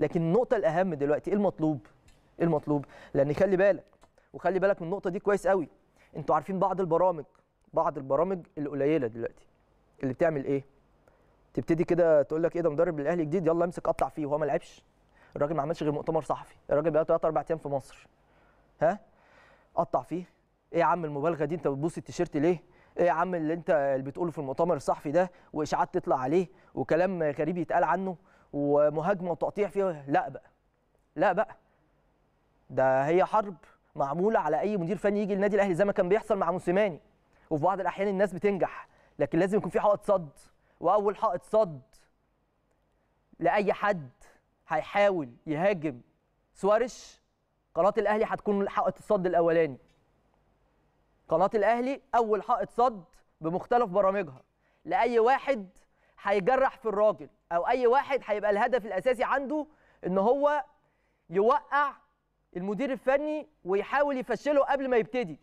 لكن النقطه الاهم دلوقتي ايه المطلوب ايه المطلوب لان خلي بالك وخلي بالك من النقطه دي كويس قوي انتوا عارفين بعض البرامج بعض البرامج القليله دلوقتي اللي بتعمل ايه تبتدي كده تقول لك ايه ده مدرب الاهلي جديد يلا امسك قطع فيه وهو ما لعبش الراجل ما عملش غير مؤتمر صحفي الراجل بقى ثلاث أربع ايام في مصر ها قطع فيه ايه يا عم المبالغه دي انت بتبوس التيشيرت ليه ايه يا عم اللي انت اللي بتقوله في المؤتمر الصحفي ده واشاعات تطلع عليه وكلام غريب يتقال عنه ومهاجمه وتقطيع فيها لا بقى لا بقى ده هي حرب معموله على اي مدير فني يجي النادي الاهلي زي ما كان بيحصل مع موسيماني وفي بعض الاحيان الناس بتنجح لكن لازم يكون في حائط صد واول حائط صد لاي حد هيحاول يهاجم سوارش قناه الاهلي هتكون حائط الصد الاولاني قناه الاهلي اول حائط صد بمختلف برامجها لاي واحد هيجرح في الراجل او اي واحد هيبقى الهدف الاساسي عنده ان هو يوقع المدير الفني ويحاول يفشله قبل ما يبتدي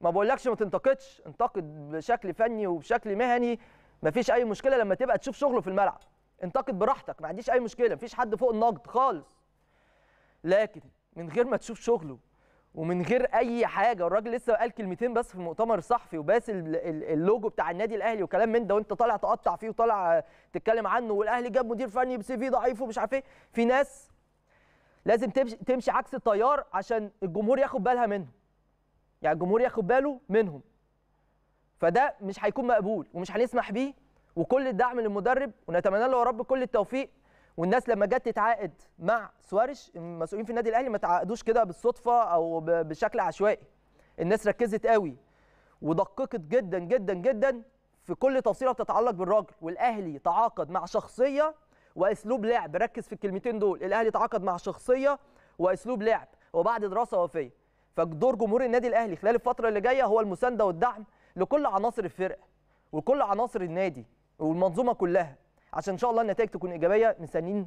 ما بقولكش ما تنتقدش انتقد بشكل فني وبشكل مهني مفيش اي مشكله لما تبقى تشوف شغله في الملعب انتقد براحتك ما عنديش اي مشكله مفيش حد فوق النقد خالص لكن من غير ما تشوف شغله ومن غير اي حاجه والراجل لسه قال كلمتين بس في المؤتمر الصحفي وباس اللوجو بتاع النادي الاهلي وكلام من ده وانت طالع تقطع فيه وطالع تتكلم عنه والاهلي جاب مدير فني بسي في ضعيف ومش عارف ايه في ناس لازم تمشي عكس التيار عشان الجمهور ياخد بالها منهم يعني الجمهور ياخد باله منهم فده مش هيكون مقبول ومش هنسمح بيه وكل الدعم للمدرب ونتمنى له يا رب كل التوفيق والناس لما جت تتعاقد مع سواريش المسؤولين في النادي الاهلي ما تعاقدوش كده بالصدفه او بشكل عشوائي الناس ركزت قوي ودققت جدا جدا جدا في كل تفصيله بتتعلق بالراجل والاهلي تعاقد مع شخصيه واسلوب لعب ركز في الكلمتين دول الاهلي تعاقد مع شخصيه واسلوب لعب وبعد دراسه وفيه فدور جمهور النادي الاهلي خلال الفتره اللي جايه هو المسانده والدعم لكل عناصر الفرقه وكل عناصر النادي والمنظومه كلها عشان ان شاء الله النتائج تكون ايجابيه مستنيين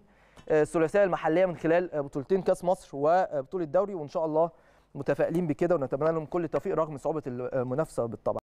آه، الثلاثيه المحليه من خلال آه، بطولتين كاس مصر وبطوله آه، الدوري وان شاء الله متفائلين بكده ونتمنى لهم كل التوفيق رغم صعوبه المنافسه بالطبع